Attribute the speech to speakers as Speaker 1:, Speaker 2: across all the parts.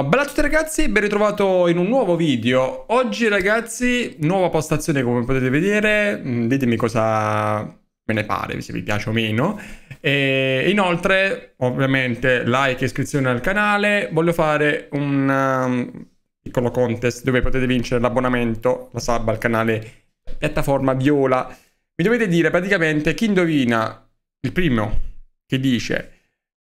Speaker 1: No, bella a tutti ragazzi, ben ritrovato in un nuovo video. Oggi ragazzi, nuova postazione come potete vedere, mm, ditemi cosa me ne pare, se vi piace o meno. E inoltre, ovviamente, like e iscrizione al canale. Voglio fare un um, piccolo contest dove potete vincere l'abbonamento, la sub al canale piattaforma Viola. Mi dovete dire praticamente chi indovina il primo che dice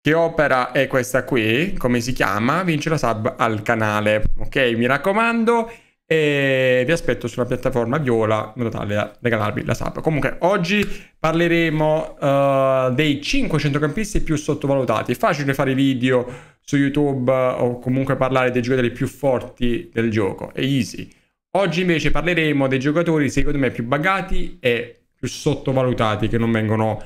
Speaker 1: che opera è questa qui? Come si chiama? vince la sub al canale. Ok, mi raccomando e vi aspetto sulla piattaforma viola in modo tale da regalarvi la sub. Comunque oggi parleremo uh, dei 5 centrocampisti più sottovalutati. È facile fare video su YouTube uh, o comunque parlare dei giocatori più forti del gioco, è easy. Oggi invece parleremo dei giocatori secondo me più bagati e più sottovalutati che non vengono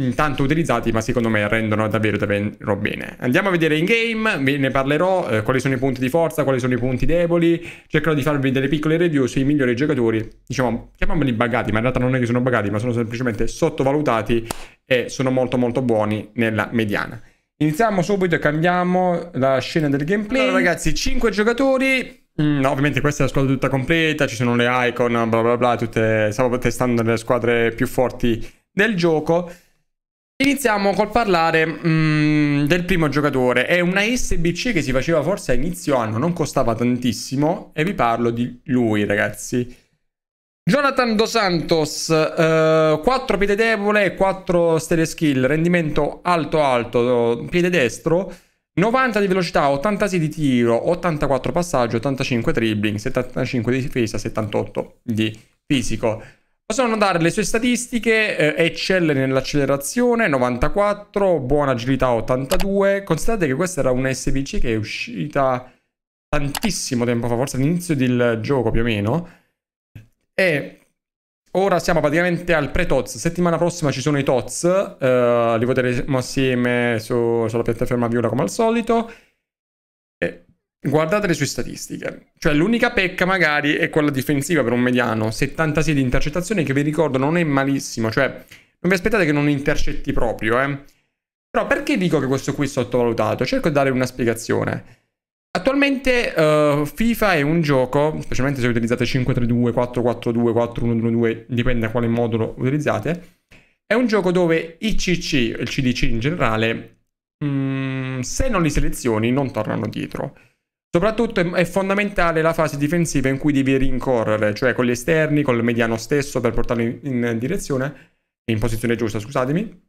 Speaker 1: Mm, tanto utilizzati ma secondo me rendono davvero davvero bene. Andiamo a vedere in game, ve ne parlerò, eh, quali sono i punti di forza, quali sono i punti deboli, cercherò di farvi delle piccole review sui migliori giocatori, diciamo chiamiamoli buggati, ma in realtà non è che sono buggati ma sono semplicemente sottovalutati e sono molto molto buoni nella mediana. Iniziamo subito e cambiamo la scena del gameplay. Allora ragazzi, 5 giocatori, mm, No, ovviamente questa è la squadra tutta completa, ci sono le icon, bla bla bla, tutte, stavo testando le squadre più forti del gioco. Iniziamo col parlare mh, mm, del primo giocatore, è una SBC che si faceva forse a inizio anno, non costava tantissimo e vi parlo di lui ragazzi. Jonathan Dos Santos, eh, 4 piede debole 4 stelle skill, rendimento alto alto, piede destro, 90 di velocità, 86 di tiro, 84 passaggio, 85 dribbling, 75 di difesa, 78 di fisico. Possono dare le sue statistiche, eh, eccelle nell'accelerazione, 94, buona agilità 82. Considerate che questa era una SBC che è uscita tantissimo tempo fa, forse all'inizio del gioco più o meno. E ora siamo praticamente al pre-TOTS. Settimana prossima ci sono i TOTS, eh, li voteremo assieme su, sulla piattaforma Viola come al solito. Guardate le sue statistiche, cioè l'unica pecca magari è quella difensiva per un mediano, 76 di intercettazione che vi ricordo non è malissimo, cioè non vi aspettate che non intercetti proprio, eh. Però perché dico che questo qui è sottovalutato? Cerco di dare una spiegazione. Attualmente uh, FIFA è un gioco, specialmente se utilizzate 5-3-2, 4-4-2, 4-1-1-2, dipende da quale modulo utilizzate, è un gioco dove i CC, il CDC in generale, mh, mm, se non li selezioni non tornano dietro. Soprattutto è fondamentale la fase difensiva in cui devi rincorrere, cioè con gli esterni, col mediano stesso per portarlo in, in direzione, in posizione giusta, scusatemi.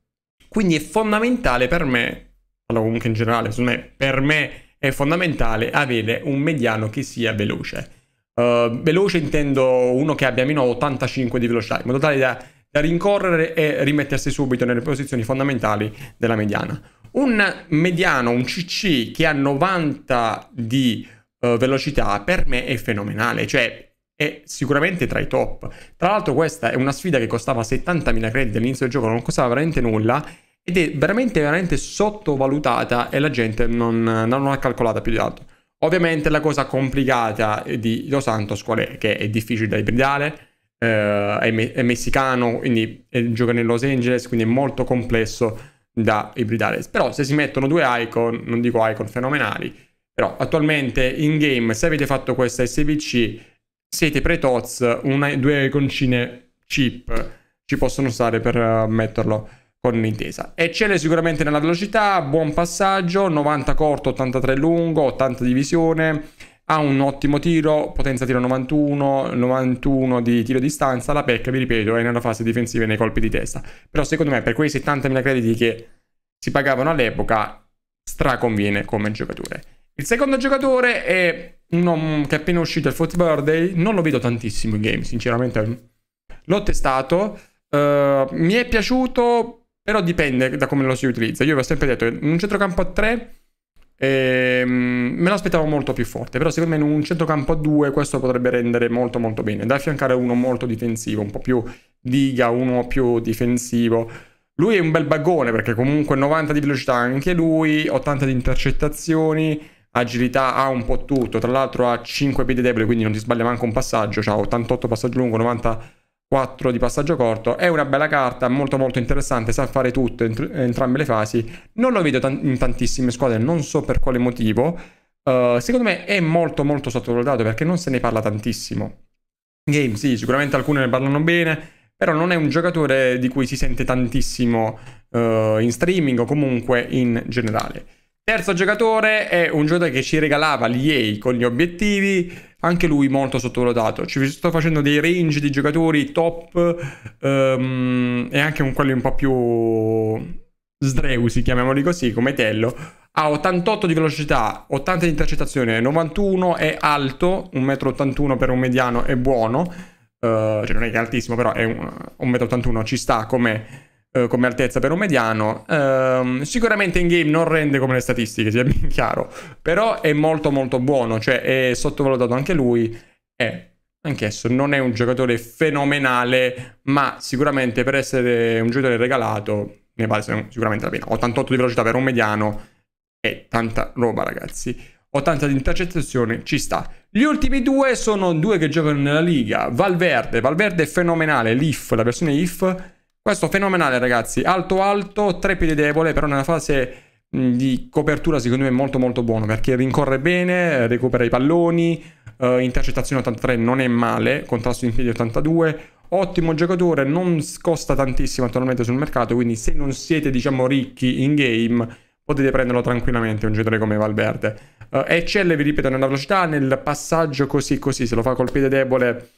Speaker 1: Quindi è fondamentale per me, allora comunque in generale, secondo me, per me è fondamentale avere un mediano che sia veloce. Uh, veloce intendo uno che abbia meno 85 di velocità, in modo tale da, da rincorrere e rimettersi subito nelle posizioni fondamentali della mediana. Un mediano, un CC che ha 90 di uh, velocità per me è fenomenale, cioè è sicuramente tra i top. Tra l'altro questa è una sfida che costava 70.000 crediti all'inizio del gioco, non costava veramente nulla ed è veramente, veramente sottovalutata e la gente non, non l'ha calcolata più di altro. Ovviamente la cosa complicata di Los Santos qual è? Che è difficile da ibridare, eh, è, me è, messicano, quindi è, eh, gioca nel Los Angeles, quindi è molto complesso da ibridare. Però se si mettono due icon, non dico icon fenomenali, però attualmente in game se avete fatto questa SVC siete pre-tots, due iconcine chip ci possono stare per eh, metterlo con l'intesa. Eccelle sicuramente nella velocità, buon passaggio, 90 corto, 83 lungo, 80 divisione. visione, ha un ottimo tiro, potenza tiro 91, 91 di tiro a distanza, la pecca, vi ripeto, è nella fase difensiva e nei colpi di testa. Però secondo me per quei 70.000 crediti che si pagavano all'epoca, straconviene come giocatore. Il secondo giocatore è uno mm, che è appena uscito al Foot Birthday, non lo vedo tantissimo in game, sinceramente mm, l'ho testato, uh, mi è piaciuto, però dipende da come lo si utilizza. Io avevo sempre detto, in un centrocampo a 3 e, ehm, me l'aspettavo molto più forte, però secondo me in un centrocampo a due questo potrebbe rendere molto molto bene, da affiancare uno molto difensivo, un po' più diga, uno più difensivo. Lui è un bel baggone perché comunque 90 di velocità anche lui, 80 di intercettazioni, agilità ha un po' tutto, tra l'altro ha 5 piedi deboli, quindi non ti sbaglia manco un passaggio, ha 88 passaggio lungo, 90 4 di passaggio corto, è una bella carta, molto molto interessante, sa fare tutto in entrambe le fasi, non lo vedo tan in tantissime squadre, non so per quale motivo, uh, secondo me è molto molto sottovalutato perché non se ne parla tantissimo. Game sì, sicuramente alcune ne parlano bene, però non è un giocatore di cui si sente tantissimo uh, in streaming o comunque in generale. Terzo giocatore è un giocatore che ci regalava gli l'EA con gli obiettivi, anche lui molto sottovalutato. Ci sto facendo dei range di giocatori top um, e anche un, quelli un po' più sdreusi, chiamiamoli così, come Tello. Ha 88 di velocità, 80 di intercettazione, 91 è alto, 1,81 m per un mediano è buono, uh, cioè non è che è altissimo però è 1,81 m, ci sta come eh, come altezza per un mediano. Ehm, sicuramente in game non rende come le statistiche, sia ben chiaro, però è molto molto buono, cioè è sottovalutato anche lui e anch'esso non è un giocatore fenomenale, ma sicuramente per essere un giocatore regalato ne vale sicuramente la pena. 88 di velocità per un mediano è tanta roba, ragazzi. 80 di intercettazione ci sta. Gli ultimi due sono due che giocano nella Liga. Valverde, Valverde è fenomenale, l'IF, la versione IF questo fenomenale ragazzi, alto alto, tre piedi debole, però nella fase di copertura secondo me è molto molto buono perché rincorre bene, recupera i palloni, eh, intercettazione 83 non è male, contrasto in piedi 82, ottimo giocatore, non costa tantissimo attualmente sul mercato, quindi se non siete diciamo ricchi in game potete prenderlo tranquillamente un giocatore come Valverde. Eh, eccelle, vi ripeto, nella velocità, nel passaggio così così, se lo fa col piede debole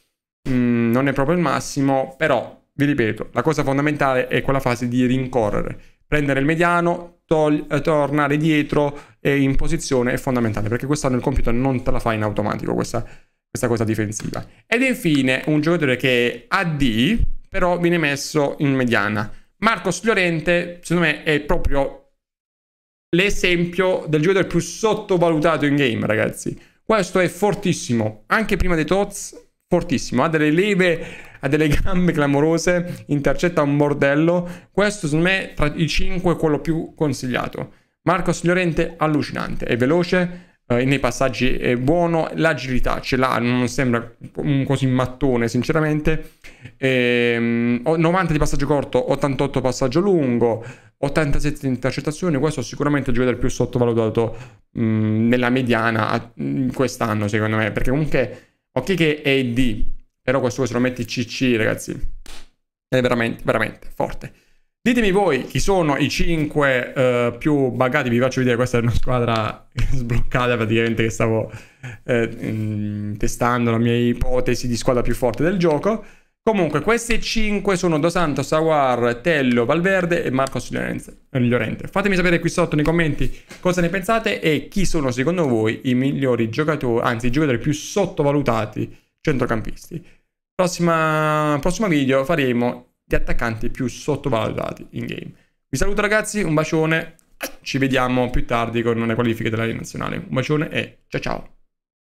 Speaker 1: mh, non è proprio il massimo, però vi ripeto, la cosa fondamentale è quella fase di rincorrere, prendere il mediano, eh, tornare dietro e in posizione è fondamentale perché quest'anno il computer non te la fa in automatico questa, questa cosa difensiva. Ed infine un giocatore che è AD però viene messo in mediana. Marcos Llorente secondo me è proprio l'esempio del giocatore più sottovalutato in game ragazzi. Questo è fortissimo, anche prima dei Tots fortissimo, ha delle leve, ha delle gambe clamorose, intercetta un bordello. Questo secondo me tra i 5 è quello più consigliato. Marcos Llorente allucinante, è veloce, eh, nei passaggi è buono, l'agilità ce l'ha, non sembra un così mattone sinceramente. E, ehm, 90 di passaggio corto, 88 passaggio lungo, 87 intercettazioni, questo sicuramente è il più sottovalutato mh, mm, nella mediana a, mh, quest'anno secondo me, perché comunque Ok che è D, però questo voi se lo metti CC, ragazzi, è veramente, veramente forte. Ditemi voi chi sono i 5 uh, eh, più buggati, vi faccio vedere, questa è una squadra sbloccata praticamente che stavo eh, mm, testando la mia ipotesi di squadra più forte del gioco. Comunque, queste 5 sono Dos Santos, Aguar, Tello, Valverde e Marcos Llorente. Fatemi sapere qui sotto nei commenti cosa ne pensate e chi sono secondo voi i migliori giocatori, anzi i giocatori più sottovalutati centrocampisti. Prossima, prossimo video faremo gli attaccanti più sottovalutati in game. Vi saluto ragazzi, un bacione, ci vediamo più tardi con le qualifiche della nazionale. Un bacione e ciao ciao!